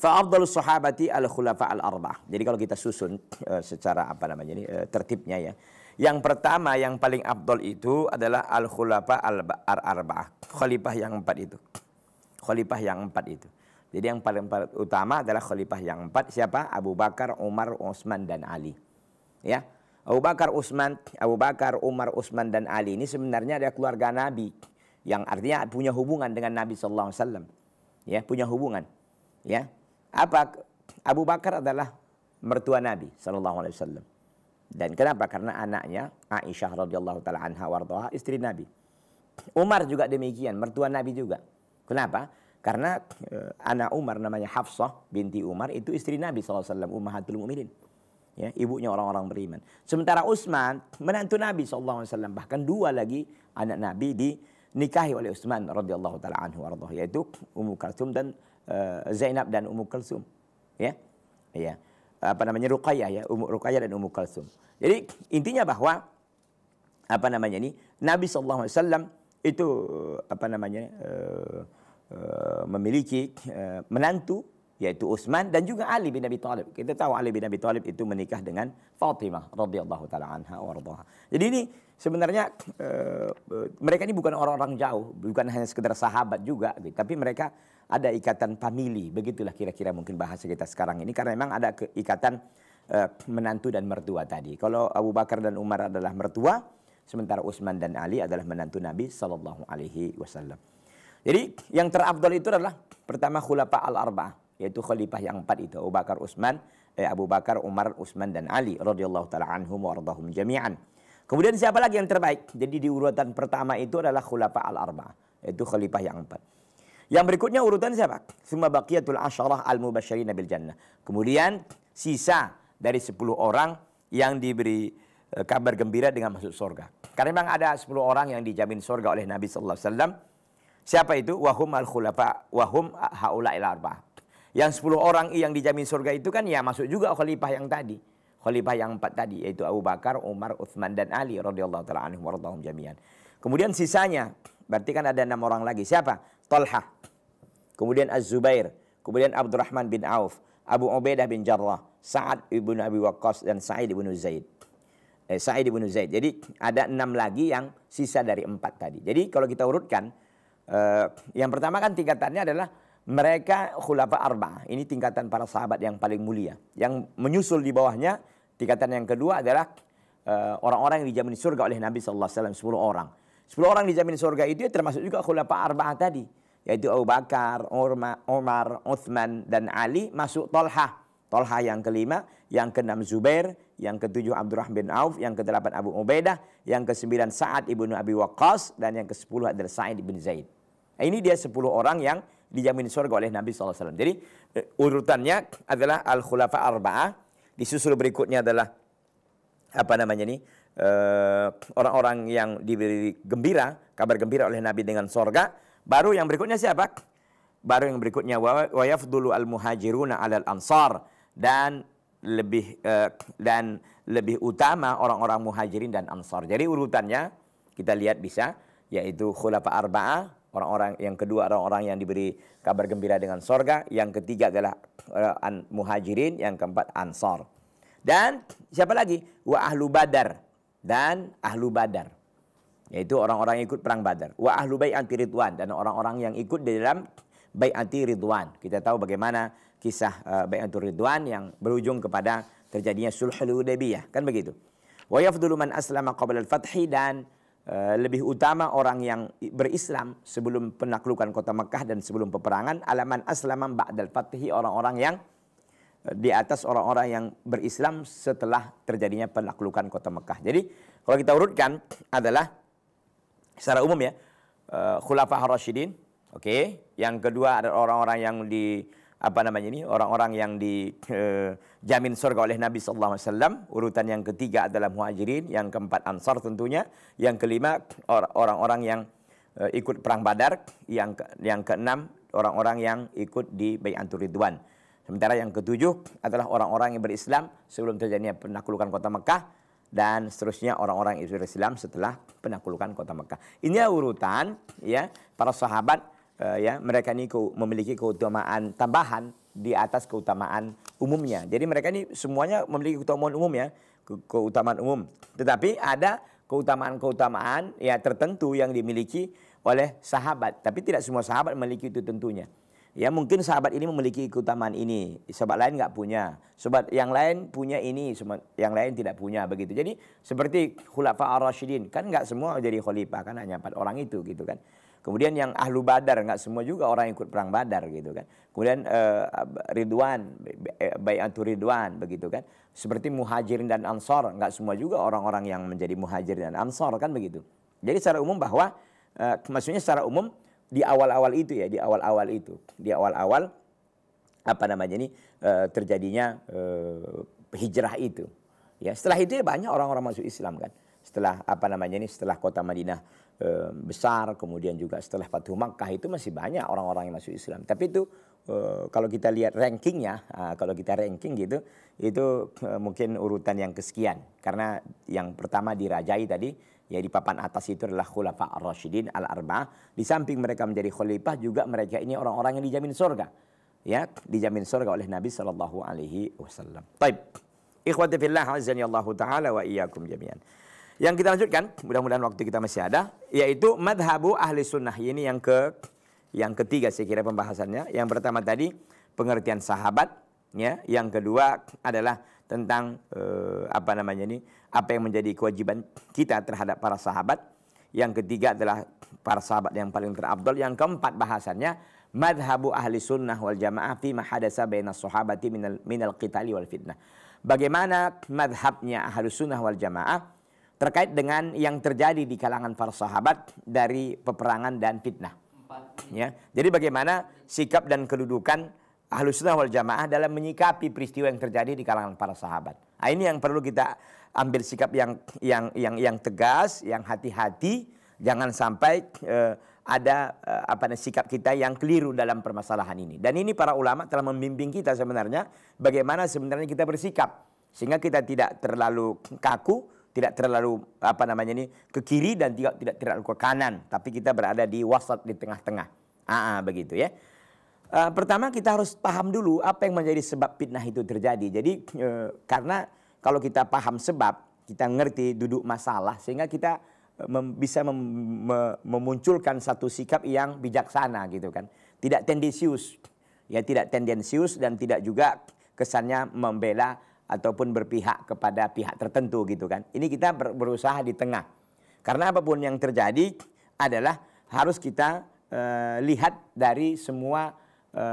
[SPEAKER 1] Fa'afdalus sahabati al-khulafa al-arba'ah. Jadi kalau kita susun uh, secara apa namanya ini uh, tertibnya ya. Yang pertama yang paling abdul itu adalah al-khulafa al-arba'ah. Khalifah yang empat itu. Khalifah yang empat itu. Jadi yang paling utama adalah khalifah yang empat siapa? Abu Bakar, Umar, Utsman dan Ali. Ya. Abu Bakar, Utsman, Abu Bakar, Umar, Utsman dan Ali ini sebenarnya ada keluarga Nabi yang artinya punya hubungan dengan Nabi sallallahu alaihi wasallam. Ya, punya hubungan. Ya. Apa Abu Bakar adalah mertua Nabi sallallahu alaihi wasallam. Dan kenapa? Karena anaknya Aisyah radhiyallahu taala anha istri Nabi. Umar juga demikian, mertua Nabi juga. Kenapa? Karena e, eh, anak Umar namanya Hafsah binti Umar itu istri Nabi SAW, Ummahatul Mu'minin. Ya, ibunya orang-orang beriman. Sementara Utsman menantu Nabi SAW, bahkan dua lagi anak Nabi dinikahi oleh Utsman radhiyallahu taala anhu wardah, yaitu Ummu Kalsum dan e, Zainab dan Ummu Kalsum. Ya. Ya. Apa namanya Ruqayyah ya, Ummu Ruqayyah dan Ummu Kalsum. Jadi intinya bahwa apa namanya ini Nabi SAW itu apa namanya uh, Eh, memiliki eh, menantu yaitu Utsman dan juga Ali bin Abi Thalib. Kita tahu Ali bin Abi Thalib itu menikah dengan Fatimah radhiyallahu taala anha warḍaha. Jadi ini sebenarnya eh, mereka ini bukan orang-orang jauh, bukan hanya sekedar sahabat juga gitu. tapi mereka ada ikatan famili begitulah kira-kira mungkin bahasa kita sekarang ini karena memang ada ikatan menantu dan mertua tadi. Kalau Abu Bakar dan Umar adalah mertua, sementara Utsman dan Ali adalah menantu Nabi sallallahu alaihi wasallam. Jadi yang terafdol itu adalah pertama khulafa al arba yaitu khalifah yang empat itu, Abu Bakar Utsman, eh, Abu Bakar, Umar, Utsman dan Ali radhiyallahu taala anhum wardahum jami'an. Kemudian siapa lagi yang terbaik? Jadi di urutan pertama itu adalah khulafa al arba yaitu khalifah yang empat. Yang berikutnya urutan siapa? Suma baqiyatul asyarah al-mubasyirin bil jannah. Kemudian sisa dari 10 orang yang diberi eh, kabar gembira dengan masuk surga. Karena memang ada 10 orang yang dijamin surga oleh Nabi sallallahu alaihi wasallam Siapa itu? Wahum al khulafa, wahum haula il arba. Yang 10 orang yang dijamin surga itu kan ya masuk juga khalifah yang tadi. Khalifah yang empat tadi yaitu Abu Bakar, Umar, Uthman dan Ali radhiyallahu taala anhum wardahum jami'an. Kemudian sisanya berarti kan ada enam orang lagi. Siapa? Talha. Kemudian Az-Zubair, kemudian Abdurrahman bin Auf, Abu Ubaidah bin Jarrah, Sa'ad ibnu Abi Waqqas dan Sa'id ibnu Zaid. Eh, Sa'id ibnu Zaid. Jadi ada enam lagi yang sisa dari empat tadi. Jadi kalau kita urutkan Eh, yang pertama kan tingkatannya adalah mereka khulafa arba. Ini tingkatan para sahabat yang paling mulia. Yang menyusul di bawahnya tingkatan yang kedua adalah eh, orang-orang uh, yang dijamin surga oleh Nabi saw alaihi 10 orang. sepuluh orang dijamin surga itu termasuk juga khulafa arba tadi, yaitu Abu Bakar, omar Umar Uthman dan Ali masuk Tolha. Tolha yang kelima, yang keenam Zubair, yang ketujuh Abdurrahman bin Auf, yang kedelapan Abu Ubaidah, yang kesembilan Sa'ad ibnu Abi Waqqas, dan yang kesepuluh adalah Sa'id ibn Zaid. Nah, ini dia sepuluh orang yang dijamin surga oleh Nabi SAW. Jadi eh, urutannya adalah Al-Khulafa Arba'ah, disusul berikutnya adalah apa namanya ini eh, orang-orang yang diberi gembira, kabar gembira oleh Nabi dengan surga. Baru yang berikutnya siapa? Baru yang berikutnya wa yafdulu al muhajiruna al ansar dan lebih uh, dan lebih utama orang-orang muhajirin dan ansor. Jadi urutannya kita lihat bisa yaitu khulafa arba'ah orang-orang yang kedua orang-orang yang diberi kabar gembira dengan sorga, yang ketiga adalah uh, an, muhajirin, yang keempat ansor. Dan siapa lagi? Wa ahlu badar dan ahlu badar yaitu orang-orang yang ikut perang Badar. Wa ahlu anti Ridwan dan orang-orang yang ikut di dalam anti Ridwan. Kita tahu bagaimana kisah uh, eh, Bayatul Ridwan yang berujung kepada terjadinya sulhul Hudaybiyah, kan begitu. Wa yafdulu man aslama qabla al-fathi dan uh, lebih utama orang yang berislam sebelum penaklukan kota Mekah dan sebelum peperangan alaman aslama ba'dal fathi orang-orang yang eh, di atas orang-orang yang berislam setelah terjadinya penaklukan kota Mekah. Jadi kalau kita urutkan adalah secara umum ya uh, Khulafah Rasyidin, oke. Okay. Yang kedua ada orang-orang yang di apa namanya ini orang-orang yang dijamin eh, surga oleh Nabi sallallahu alaihi wasallam. Urutan yang ketiga adalah Muhajirin, yang keempat Ansar tentunya, yang kelima orang-orang yang eh, ikut perang Badar, yang ke, yang keenam orang-orang yang ikut di Bai'atul Ridwan. Sementara yang ketujuh adalah orang-orang yang berislam sebelum terjadinya penaklukan kota Mekah dan seterusnya orang-orang yang berislam setelah penaklukan kota Mekah. Ini urutan ya para sahabat Eh, ya mereka ini memiliki keutamaan tambahan di atas keutamaan umumnya. Jadi mereka ini semuanya memiliki keutamaan umum ya, keutamaan umum. Tetapi ada keutamaan-keutamaan ya tertentu yang dimiliki oleh sahabat, tapi tidak semua sahabat memiliki itu tentunya. Ya mungkin sahabat ini memiliki keutamaan ini, sahabat lain nggak punya, sahabat yang lain punya ini, yang lain tidak punya begitu. Jadi seperti khulafa ar-rasyidin kan nggak semua jadi khalifah kan hanya empat orang itu gitu kan. Kemudian yang ahlu badar, nggak semua juga orang yang ikut perang badar gitu kan. Kemudian uh, Ridwan, eh, Bayantu Ridwan begitu kan. Seperti muhajirin dan ansor, nggak semua juga orang-orang yang menjadi muhajirin dan ansor kan begitu. Jadi secara umum bahwa, uh, maksudnya secara umum di awal-awal itu ya, di awal-awal itu. Di awal-awal apa namanya ini uh, terjadinya uh, hijrah itu. Ya, setelah itu ya banyak orang-orang masuk Islam kan. Setelah apa namanya ini, setelah kota Madinah Eh, besar, kemudian juga setelah Fathu Makkah itu masih banyak orang-orang yang masuk Islam. Tapi itu eh, kalau kita lihat rankingnya, ah, kalau kita ranking gitu, itu eh, mungkin urutan yang kesekian. Karena yang pertama dirajai tadi, ya di papan atas itu adalah Khulafa Ar-Rashidin al arba Di samping mereka menjadi khalifah juga mereka ini orang-orang yang dijamin surga. Ya, dijamin surga oleh Nabi Shallallahu alaihi wasallam. Taib. Ikhwati fillah azani taala wa iyyakum jami'an. Yang kita lanjutkan, mudah-mudahan waktu kita masih ada, yaitu madhabu ahli sunnah. Ini yang ke yang ketiga saya kira pembahasannya. Yang pertama tadi pengertian sahabat, ya. Yang kedua adalah tentang eh, apa namanya ini, apa yang menjadi kewajiban kita terhadap para sahabat. Yang ketiga adalah para sahabat yang paling terabdol. Yang keempat bahasannya madhabu ahli sunnah wal jamaah fi mahadasa baina sahabati minal, minal qitali wal fitnah. Bagaimana madhabnya ahli sunnah wal jamaah terkait dengan yang terjadi di kalangan para sahabat dari peperangan dan fitnah. Ya, jadi bagaimana sikap dan kedudukan ahlus sunnah wal jamaah dalam menyikapi peristiwa yang terjadi di kalangan para sahabat. Nah, ini yang perlu kita ambil sikap yang yang yang yang tegas, yang hati-hati, jangan sampai eh, ada eh, apa namanya sikap kita yang keliru dalam permasalahan ini. Dan ini para ulama telah membimbing kita sebenarnya bagaimana sebenarnya kita bersikap sehingga kita tidak terlalu kaku tidak terlalu apa namanya ini ke kiri dan tidak tidak terlalu ke kanan, tapi kita berada di wasat di tengah-tengah. Ah, -tengah. begitu ya. Uh, pertama kita harus paham dulu apa yang menjadi sebab fitnah itu terjadi. Jadi uh, karena kalau kita paham sebab, kita ngerti duduk masalah sehingga kita eh, mem bisa mem me memunculkan satu sikap yang bijaksana gitu kan. Tidak tendensius. Ya tidak tendensius dan tidak juga kesannya membela ataupun berpihak kepada pihak tertentu gitu kan. Ini kita berusaha di tengah. Karena apapun yang terjadi adalah harus kita e, lihat dari semua e,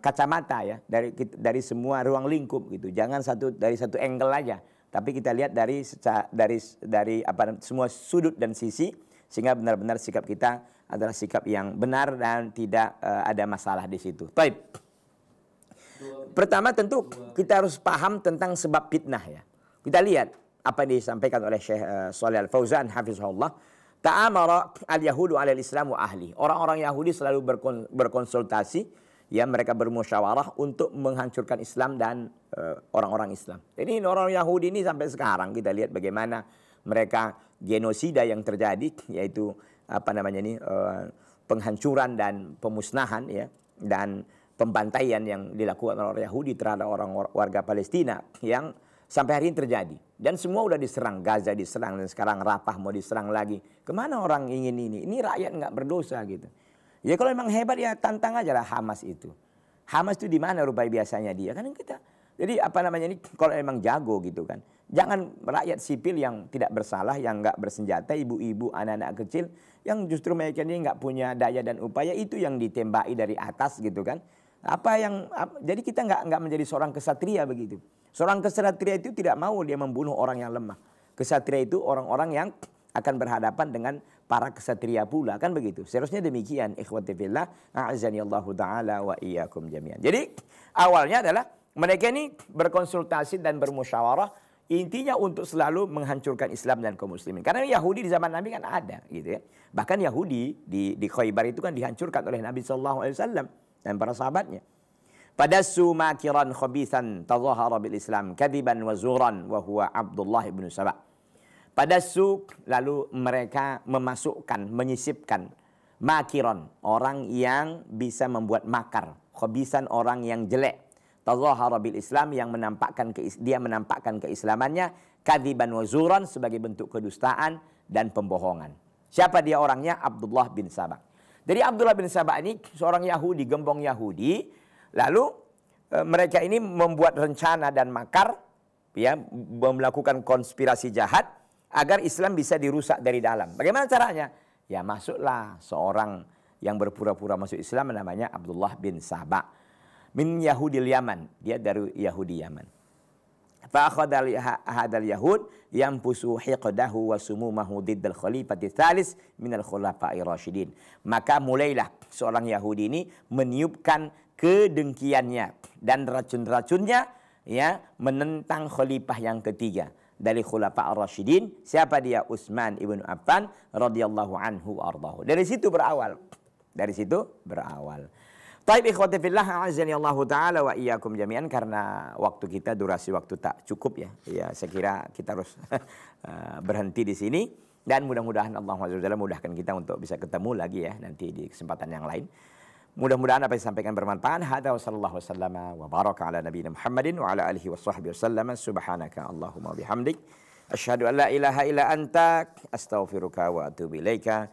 [SPEAKER 1] kacamata ya, dari dari semua ruang lingkup gitu. Jangan satu dari satu angle aja, tapi kita lihat dari dari dari apa semua sudut dan sisi sehingga benar-benar sikap kita adalah sikap yang benar dan tidak e, ada masalah di situ. Baik. Pertama tentu kita harus paham tentang sebab fitnah ya. Kita lihat apa yang disampaikan oleh Syekh uh, Al-Fauzan hafizahullah. Ta'amara al-Yahudu ala al-Islam ahli. Orang-orang Yahudi selalu berkonsultasi ya mereka bermusyawarah untuk menghancurkan Islam dan eh, orang-orang uh, Islam. Jadi orang Yahudi ini sampai sekarang kita lihat bagaimana mereka genosida yang terjadi yaitu apa namanya ini uh, penghancuran dan pemusnahan ya dan pembantaian yang dilakukan oleh Yahudi terhadap orang warga Palestina yang sampai hari ini terjadi. Dan semua udah diserang, Gaza diserang dan sekarang Rapah mau diserang lagi. Kemana orang ingin ini? Ini rakyat nggak berdosa gitu. Ya kalau memang hebat ya tantang aja lah Hamas itu. Hamas itu di mana rupanya biasanya dia kan kita. Jadi apa namanya ini kalau memang jago gitu kan. Jangan rakyat sipil yang tidak bersalah, yang nggak bersenjata, ibu-ibu, anak-anak kecil, yang justru mereka ini nggak punya daya dan upaya itu yang ditembaki dari atas gitu kan apa yang jadi kita nggak nggak menjadi seorang kesatria begitu. Seorang kesatria itu tidak mau dia membunuh orang yang lemah. Kesatria itu orang-orang yang akan berhadapan dengan para kesatria pula kan begitu. Seharusnya demikian ikhwati fillah taala wa iyyakum jami'an. Jadi awalnya adalah mereka ini berkonsultasi dan bermusyawarah intinya untuk selalu menghancurkan Islam dan kaum muslimin. Karena Yahudi di zaman Nabi kan ada gitu ya. Bahkan Yahudi di di Khaybar itu kan dihancurkan oleh Nabi sallallahu alaihi wasallam dan para sahabatnya. Pada sumakiran khabisan tazahara bil Islam kadiban wa zuran wa huwa Abdullah bin Sabah. Pada su, lalu mereka memasukkan, menyisipkan makiron orang yang bisa membuat makar, khabisan orang yang jelek. Tazahara bil Islam yang menampakkan ke, dia menampakkan keislamannya kadiban wa zuran sebagai bentuk kedustaan dan pembohongan. Siapa dia orangnya? Abdullah bin Sabah. Jadi Abdullah bin Sabah ini seorang Yahudi, gembong Yahudi. Lalu e, mereka ini membuat rencana dan makar, ya, melakukan konspirasi jahat agar Islam bisa dirusak dari dalam. Bagaimana caranya? Ya masuklah seorang yang berpura-pura masuk Islam namanya Abdullah bin Sabah min Yahudi Yaman. Dia dari Yahudi Yaman. Fa'akhadha hadal yahud yampusu hiqdahu wa sumumahu diddal khalifati thalis minal khulafa'i rasyidin. Maka mulailah seorang Yahudi ini meniupkan kedengkiannya dan racun-racunnya ya menentang khalifah yang ketiga dari khulafa ar-rasyidin siapa dia Utsman ibn Affan radhiyallahu anhu ardahu. Dari situ berawal. Dari situ berawal. Taib ikhwati fillah a'azani Allah taala wa iyyakum jami'an karena waktu kita durasi waktu tak cukup ya. Ya saya kira kita harus eh, berhenti di sini dan mudah-mudahan Allah SWT mudahkan kita untuk bisa ketemu lagi ya nanti di kesempatan yang lain. Mudah-mudahan apa yang disampaikan bermanfaat. Hada wa sallallahu wasallam wa baraka ala nabiyina Muhammadin wa ala alihi wa sahbihi wasallam. Subhanaka Allahumma bihamdik. Asyhadu an la ilaha illa anta astaghfiruka wa atubu ilaika.